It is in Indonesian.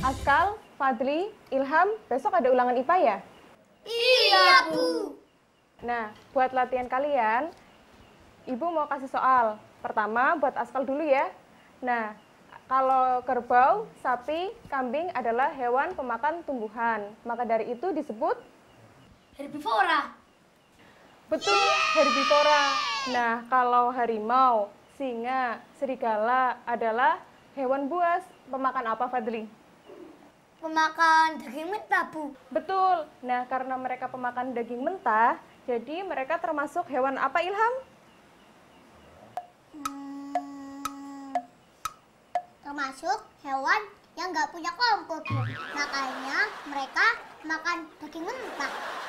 Askal, Fadli, Ilham, besok ada ulangan IPA ya? Iya, Bu. Nah, buat latihan kalian, Ibu mau kasih soal. Pertama, buat Askal dulu ya. Nah, kalau kerbau, sapi, kambing adalah hewan pemakan tumbuhan. Maka dari itu disebut herbivora. Betul, herbivora. Nah, kalau harimau, singa, serigala adalah hewan buas. Pemakan apa, Fadli? pemakan daging mentah, Bu. Betul. Nah, karena mereka pemakan daging mentah, jadi mereka termasuk hewan apa, Ilham? Hmm, termasuk hewan yang nggak punya kompor, Bu. Makanya mereka makan daging mentah.